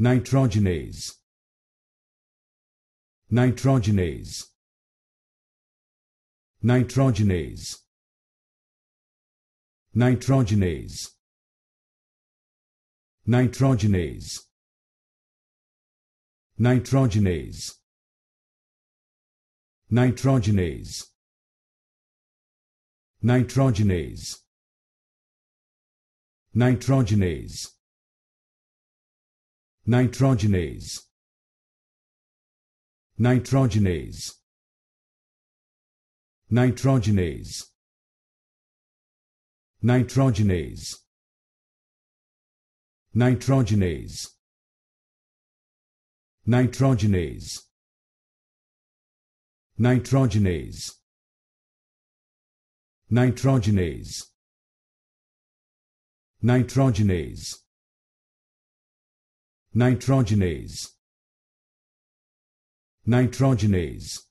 nitrogenase nitrogenase nitrogenase nitrogenase nitrogenase nitrogenase nitrogenase nitrogenase nitrogenase nitrogenase nitrogenase nitrogenase nitrogenase nitrogenase nitrogenase nitrogenase nitrogenase nitrogenase nitrogenase nitrogenase